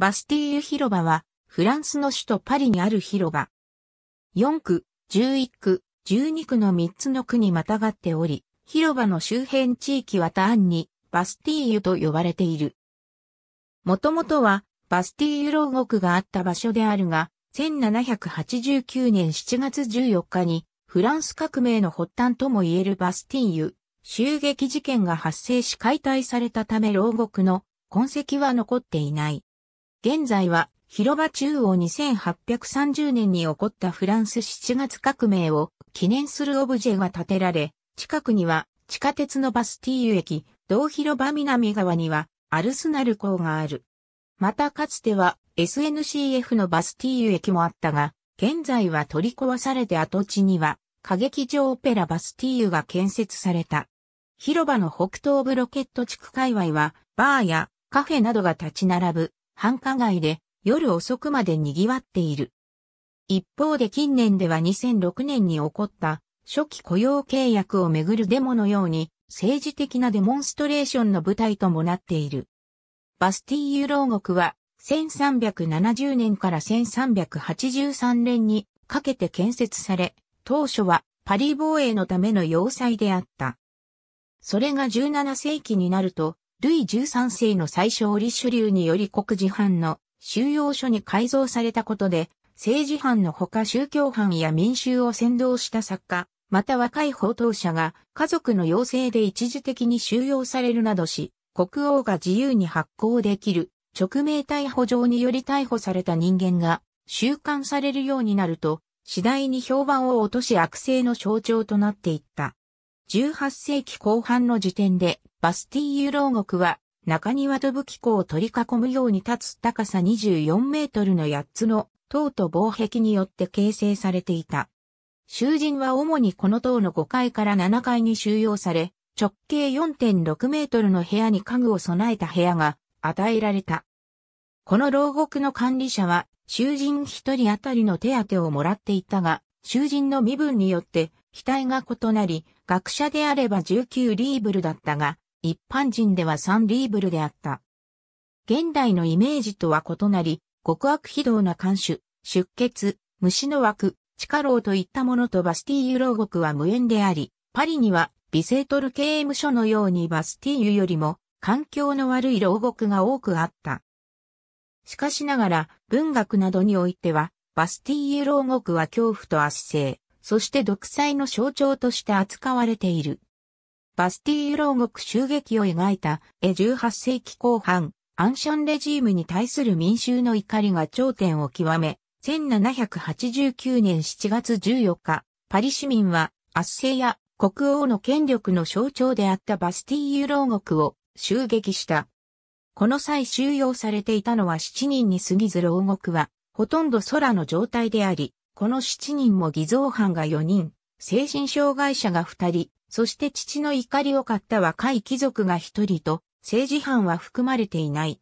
バスティーユ広場は、フランスの首都パリにある広場。4区、11区、12区の3つの区にまたがっており、広場の周辺地域は単にバスティーユと呼ばれている。もともとはバスティーユ牢獄があった場所であるが、1789年7月14日にフランス革命の発端とも言えるバスティーユ襲撃事件が発生し解体されたため牢獄の痕跡は残っていない。現在は広場中央2830年に起こったフランス7月革命を記念するオブジェが建てられ、近くには地下鉄のバスティーユ駅、同広場南側にはアルスナル港がある。またかつては SNCF のバスティーユ駅もあったが、現在は取り壊されて跡地には歌劇場オペラバスティーユが建設された。広場の北東部ロケット地区界隈はバーやカフェなどが立ち並ぶ繁華街で夜遅くまで賑わっている。一方で近年では2006年に起こった初期雇用契約をめぐるデモのように政治的なデモンストレーションの舞台ともなっている。バスティーユ牢獄は1370年から1383年にかけて建設され、当初はパリ防衛のための要塞であった。それが17世紀になるとルイ13世の最小リシュリューにより国事犯の収容所に改造されたことで、政治犯のほか宗教犯や民衆を先導した作家、また若い報道者が家族の要請で一時的に収容されるなどし、国王が自由に発行できる直命逮捕状により逮捕された人間が収監されるようになると、次第に評判を落とし悪性の象徴となっていった。18世紀後半の時点でバスティーユ牢獄は、中庭と武器庫を取り囲むように立つ高さ24メートルの8つの塔と防壁によって形成されていた。囚人は主にこの塔の5階から7階に収容され、直径4.6メートルの部屋に家具を備えた部屋が与えられた。この牢獄の管理者は、囚人一人当たりの手当をもらっていたが、囚人の身分によって、額が異なり、学者であれば19リーブルだったが、一般人では3リーブルであった。現代のイメージとは異なり、極悪非道な監守、出血、虫の枠、地下牢といったものとバスティーユ牢獄は無縁であり、パリにはビセートル刑務所のようにバスティーユよりも環境の悪い牢獄が多くあった。しかしながら文学などにおいては、バスティーユ牢獄は恐怖と圧政、そして独裁の象徴として扱われている。バスティーユ牢獄襲撃を描いた、絵18世紀後半、アンシャンレジームに対する民衆の怒りが頂点を極め、1789年7月14日、パリ市民は圧政や国王の権力の象徴であったバスティーユ牢獄を襲撃した。この際収容されていたのは7人に過ぎず牢獄は、ほとんど空の状態であり、この7人も偽造犯が4人、精神障害者が二人、そして父の怒りを買った若い貴族が一人と、政治犯は含まれていない。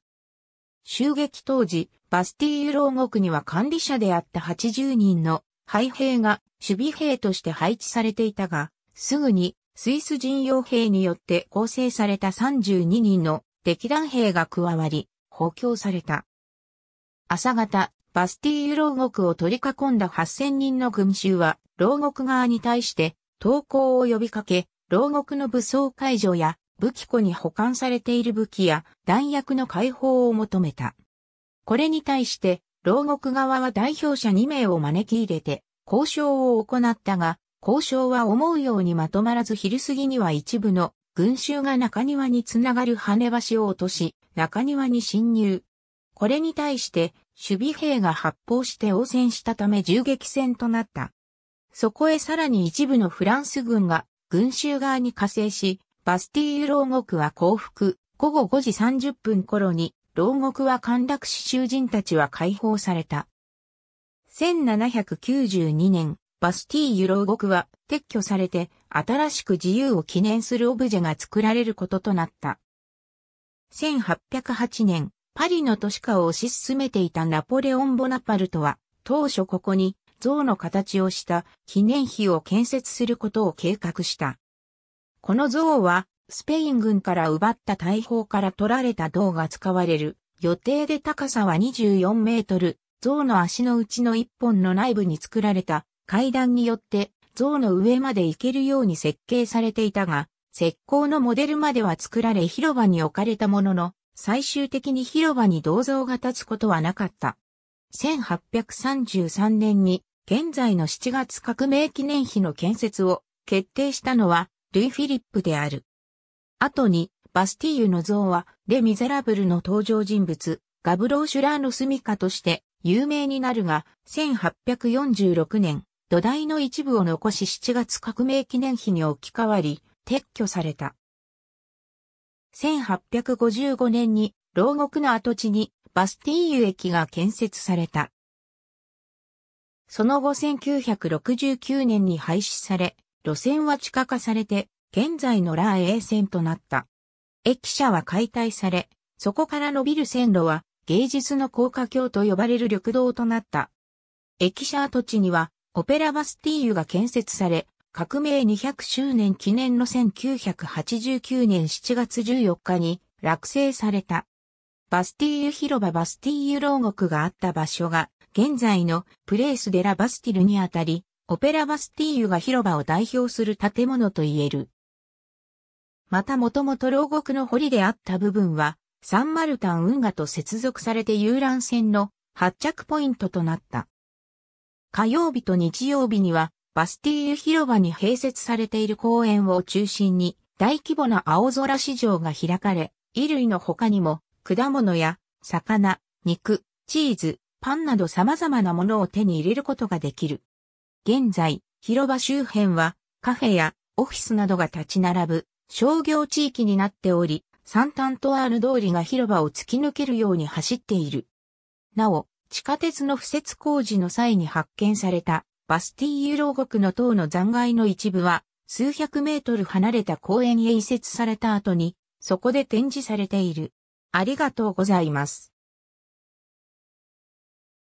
襲撃当時、バスティーユ牢獄には管理者であった80人の廃兵が守備兵として配置されていたが、すぐにスイス人用兵によって構成された32人の敵乱兵が加わり、補強された。朝方、バスティーユ牢獄を取り囲んだ8000人の群衆は、牢獄側に対して、投降を呼びかけ、牢獄の武装解除や、武器庫に保管されている武器や弾薬の解放を求めた。これに対して、牢獄側は代表者2名を招き入れて、交渉を行ったが、交渉は思うようにまとまらず昼過ぎには一部の群衆が中庭につながる跳ね橋を落とし、中庭に侵入。これに対して守備兵が発砲して応戦したため銃撃戦となった。そこへさらに一部のフランス軍が群衆側に加勢し、バスティーユ牢獄は降伏、午後5時30分頃に牢獄は陥落し囚人たちは解放された。1792年、バスティーユ牢獄は撤去されて新しく自由を記念するオブジェが作られることとなった。1808年、パリの都市化を推し進めていたナポレオン・ボナパルトは、当初ここに像の形をした記念碑を建設することを計画した。この像は、スペイン軍から奪った大砲から取られた銅が使われる。予定で高さは24メートル、像の足のうちの一本の内部に作られた階段によって像の上まで行けるように設計されていたが、石膏のモデルまでは作られ広場に置かれたものの、最終的に広場に銅像が立つことはなかった。1833年に現在の7月革命記念碑の建設を決定したのはルイ・フィリップである。後にバスティーユの像はレ・ミゼラブルの登場人物ガブロー・シュラーの住処として有名になるが1846年土台の一部を残し7月革命記念碑に置き換わり撤去された。1855年に牢獄の跡地にバスティーユ駅が建設された。その後1969年に廃止され、路線は地下化されて、現在のラー A 線となった。駅舎は解体され、そこから伸びる線路は芸術の高架橋と呼ばれる緑道となった。駅舎跡地にはオペラバスティーユが建設され、革命200周年記念の1989年7月14日に落成された。バスティーユ広場バスティーユ牢獄があった場所が、現在のプレイスデラバスティルにあたり、オペラバスティーユが広場を代表する建物と言える。またもともと牢獄の堀であった部分は、サンマルタン運河と接続されて遊覧船の発着ポイントとなった。火曜日と日曜日にはバスティーユ広場に併設されている公園を中心に大規模な青空市場が開かれ、衣類の他にも果物や魚、肉、チーズ、パンなど様々なものを手に入れることができる。現在、広場周辺はカフェやオフィスなどが立ち並ぶ商業地域になっており、サンタントワール通りが広場を突き抜けるように走っている。なお、地下鉄の敷設工事の際に発見されたバスティーユ牢獄の塔の残骸の一部は、数百メートル離れた公園へ移設された後に、そこで展示されている。ありがとうございます。